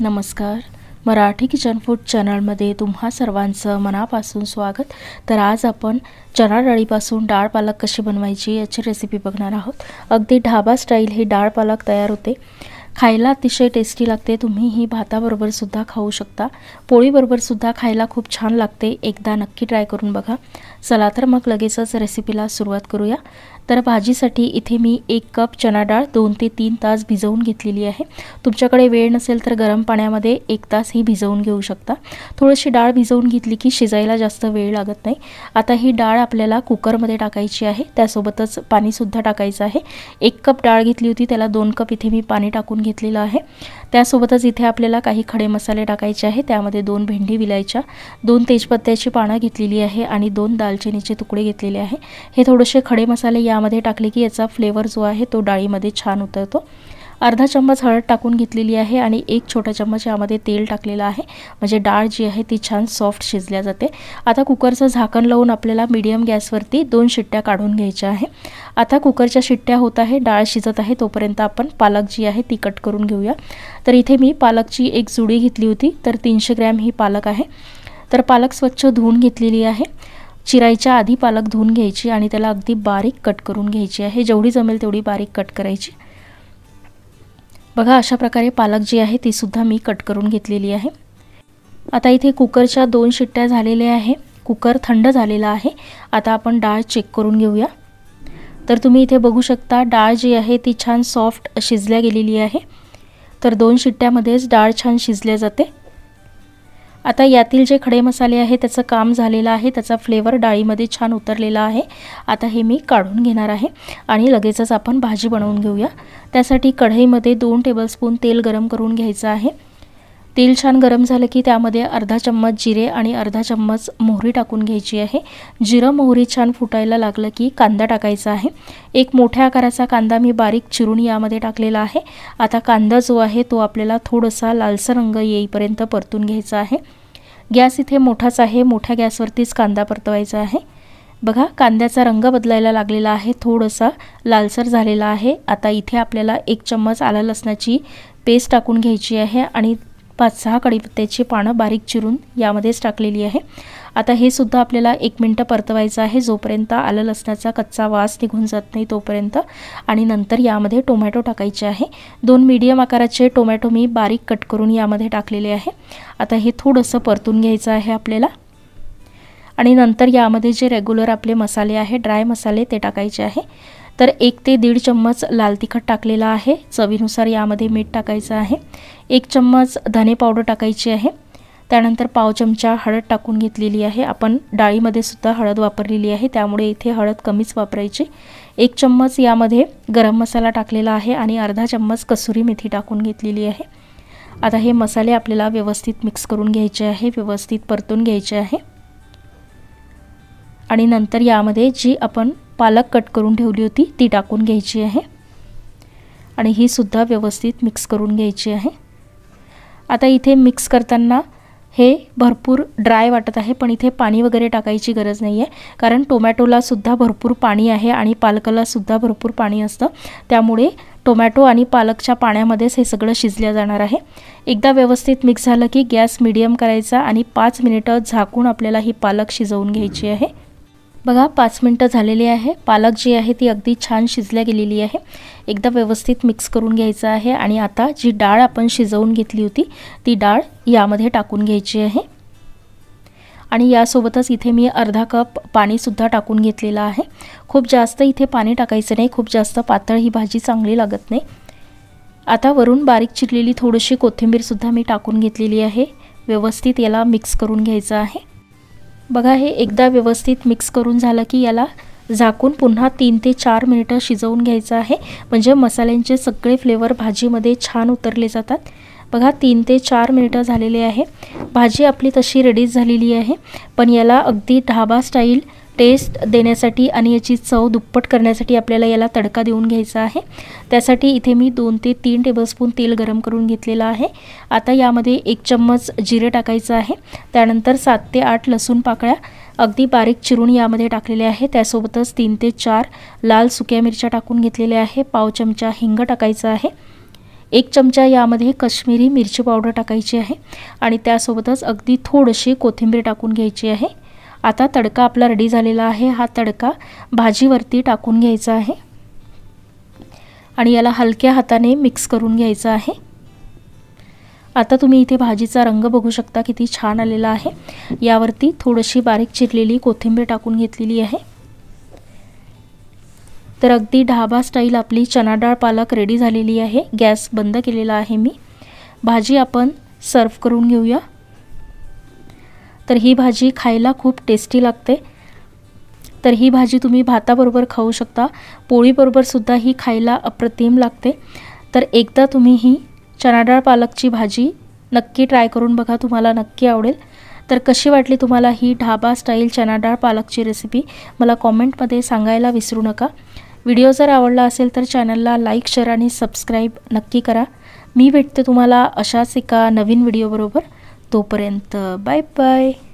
नमस्कार Marathi kitchen food चॅनलमध्ये तुम्हा सर्वांचं मनापासून स्वागत तर आज आपण चणा डाळीपासून डाळ पालक कशी बनवायची याची रेसिपी बघणार आहोत अगदी ढाबा स्टाईल ही डाळ पालक तयार होते खायला अतिशय टेस्टी लागते तुम्ही ही भाताबरोबरसुद्धा खाऊ शकता पोळीबरोबरसुद्धा खायला खूप छान लागते एकदा नक्की ट्राय करून बघा चला तर मग लगेचच रेसिपीला सुरुवात करूया तर भाजीसाठी इथे मी एक कप चना डाळ दोन ते तीन तास भिजवून घेतलेली आहे तुमच्याकडे वेळ नसेल तर गरम पाण्यामध्ये एक तास ही भिजवून घेऊ शकता थोडीशी डाळ भिजवून घेतली की शिजायला जास्त वेळ लागत नाही आता ही डाळ आपल्याला कुकरमध्ये टाकायची आहे त्यासोबतच पाणीसुद्धा टाकायचं आहे एक कप डाळ घेतली होती त्याला दोन कप इथे मी पाणी टाकून घेतलेलं आहे त्यासोबतच इथे आपल्याला काही खडे मसाले टाकायचे आहे त्यामध्ये दोन भेंडी विलायच्या दोन तेजपत्त्याची पानं घेतलेली आहे आणि दोन दालचिनीचे तुकडे घेतलेले आहे हे थोडेसे खडे मसाले यामध्ये टाकले की याचा फ्लेवर जो आहे तो डाळीमध्ये छान उतरतो अर्धा चम्मच हळद टाकून घेतलेली आहे आणि एक छोटा चम्मच यामध्ये तेल टाकलेलं आहे म्हणजे डाळ जी आहे ती छान सॉफ्ट शिजल्या जाते आता कुकरचं झाकण लावून आपल्याला मीडियम गॅसवरती दोन शिट्ट्या काढून घ्यायच्या आहे आता कुकरच्या शिट्ट्या होत आहे डाळ शिजत आहे तोपर्यंत आपण पालक जी आहे ती कट करून घेऊया तर इथे मी पालकची एक जुडी घेतली होती तर तीनशे ग्रॅम ही पालक आहे तर पालक स्वच्छ धुवून घेतलेली आहे चिरायच्या आधी पालक धुवून घ्यायची आणि त्याला अगदी बारीक कट करून घ्यायची आहे जेवढी जमेल तेवढी बारीक कट करायची बघा अशा प्रकारे पालक जी आहे ती सुद्धा मी कट करून घेतलेली आहे आता इथे कुकरच्या दोन शिट्ट्या झालेल्या आहे कुकर थंड झालेला आहे आता आपण डाळ चेक करून घेऊया तर तुम्ही इथे बघू शकता डाळ जी आहे ती छान सॉफ्ट शिजल्या गेलेली आहे तर दोन शिट्ट्यामध्येच डाळ छान शिजल्या जाते आता यातील जे खडे मसाले आहे त्याचं काम झालेलं आहे त्याचा फ्लेवर डाळीमध्ये छान उतरलेला आहे आता हे मी काढून घेणार आहे आणि लगेचच आपण भाजी बनवून घेऊया त्यासाठी कढईमध्ये दोन टेबलस्पून तेल गरम करून घ्यायचं आहे तेल छान गरम झालं की त्यामध्ये अर्धा चम्मच जिरे आणि अर्धा चम्मच मोहरी टाकून घ्यायची आहे जिरं मोहरी छान फुटायला लागलं की कांदा टाकायचा आहे एक मोठ्या आकाराचा कांदा मी बारीक चिरून यामध्ये टाकलेला आहे आता कांदा जो आहे तो आपल्याला थोडासा लालसर रंग येईपर्यंत परतून घ्यायचा आहे गॅस इथे मोठाच आहे मोठ्या गॅसवरतीच कांदा परतवायचा आहे बघा कांद्याचा रंग बदलायला लागलेला आहे थोडासा लालसर झालेला आहे आता इथे आपल्याला एक चम्मच आला लसणाची पेस्ट टाकून घ्यायची आहे आणि पाच सहा कडीपत्त्याची पानं बारीक चिरून यामध्येच टाकलेली आहे आता हे सुद्धा आपल्याला एक मिनटं परतवायचं आहे जोपर्यंत आलं लसणाचा कच्चा वास निघून जात नाही तोपर्यंत आणि नंतर यामध्ये टोमॅटो टाकायचे आहे दोन मीडियम आकाराचे टोमॅटो मी बारीक कट करून यामध्ये टाकलेले आहे आता हे थोडंसं परतून घ्यायचं आहे आपल्याला आणि नंतर यामध्ये जे रेग्युलर आपले मसाले आहे ड्राय मसाले ते टाकायचे आहे तर एक ते दीड चम्मच लाल तिखट टाकलेला आहे चवीनुसार यामध्ये मीठ टाकायचं आहे एक चम्मच धने पावडर टाकायची आहे त्यानंतर पाव चमचा हळद टाकून घेतलेली आहे आपण डाळीमध्ये सुद्धा हळद वापरलेली आहे त्यामुळे इथे हळद कमीच वापरायची एक चम्मच यामध्ये गरम मसाला टाकलेला आहे आणि अर्धा चम्मच कसुरी मेथी टाकून घेतलेली आहे आता हे मसाले आपल्याला व्यवस्थित मिक्स करून घ्यायचे आहे व्यवस्थित परतून घ्यायचे आहे आणि नंतर यामध्ये जी आपण पालक कट करून ठेवली होती ती टाकून घ्यायची आहे आणि ही सुद्धा व्यवस्थित मिक्स करून घ्यायची आहे आता इथे मिक्स करताना हे भरपूर ड्राय वाटत आहे पण इथे पाणी वगैरे टाकायची गरज नाही आहे कारण टोमॅटोलासुद्धा भरपूर पाणी आहे आणि पालकालासुद्धा भरपूर पाणी असतं त्यामुळे टोमॅटो आणि पालकच्या पाण्यामध्येच हे सगळं शिजलं जाणार आहे एकदा व्यवस्थित मिक्स झालं की गॅस मिडियम करायचा आणि पाच मिनिटं झाकून आपल्याला ही पालक शिजवून घ्यायची आहे बघा पाच मिनटं झालेली आहे पालक जी आहे ती अगदी छान शिजल्या गेलेली आहे एकदा व्यवस्थित मिक्स करून घ्यायचं आहे आणि आता जी डाळ आपण शिजवून घेतली होती ती डाळ यामध्ये टाकून घ्यायची आहे आणि यासोबतच इथे मी अर्धा कप पाणीसुद्धा टाकून घेतलेलं आहे खूप जास्त इथे पाणी टाकायचं नाही खूप जास्त पातळ ही भाजी चांगली लागत नाही आता वरून बारीक चिरलेली थोडीशी कोथिंबीरसुद्धा मी टाकून घेतलेली आहे व्यवस्थित याला मिक्स करून घ्यायचं आहे बघा हे एकदा व्यवस्थित मिक्स करून झालं की याला झाकून पुन्हा तीन ते चार मिनिटं शिजवून घ्यायचं आहे म्हणजे मसाल्यांचे सगळे फ्लेवर भाजीमध्ये छान उतरले जातात बघा तीन ते चार मिनिटं झालेले आहे भाजी आपली तशी रेडीच झालेली आहे पण याला अगदी ढाबा स्टाईल टेस्ट देण्यासाठी आणि याची चव दुप्पट करण्यासाठी आपल्याला याला तडका देऊन घ्यायचा आहे त्यासाठी इथे मी दोन ते तीन टेबलस्पून तेल गरम करून घेतलेलं आहे आता यामध्ये एक चम्मच जिरे टाकायचं आहे त्यानंतर सात ते आठ लसूण पाकळ्या अगदी बारीक चिरून यामध्ये टाकलेले आहे त्यासोबतच तीन ते चार लाल सुक्या मिरच्या टाकून घेतलेल्या आहे पाव चमचा हिंग टाकायचं आहे एक चमचा यामध्ये कश्मीरी मिरची पावडर टाकायची आहे आणि त्यासोबतच अगदी थोडीशी कोथिंबीर टाकून घ्यायची आहे आता तडका आपला रेडी झालेला आहे हा तडका भाजीवरती टाकून घ्यायचा आहे आणि याला हलक्या हाताने मिक्स करून घ्यायचा आहे आता तुम्ही इथे भाजीचा रंग बघू शकता किती छान आलेला आहे यावरती थोडीशी बारीक चिरलेली कोथिंबीर टाकून घेतलेली आहे तर अगदी ढाबा स्टाईल आपली चना डाळ पालक रेडी झालेली आहे गॅस बंद केलेला आहे मी भाजी आपण सर्व करून घेऊया तर ही भाजी खायला खूप टेस्टी लागते तर ही भाजी तुम्ही भाताबरोबर खाऊ शकता पोळीबरोबरसुद्धा ही खायला अप्रतिम लागते तर एकदा तुम्ही ही चणाडाळ पालकची भाजी नक्की ट्राय करून बघा तुम्हाला नक्की आवडेल तर कशी वाटली तुम्हाला ही ढाबा स्टाईल चणाडाळ पालकची रेसिपी मला कॉमेंटमध्ये सांगायला विसरू नका व्हिडिओ जर आवडला असेल तर चॅनलला लाईक शेअर आणि सबस्क्राईब नक्की करा मी भेटते तुम्हाला अशाच एका नवीन व्हिडिओबरोबर तोपर्यंत बाय बाय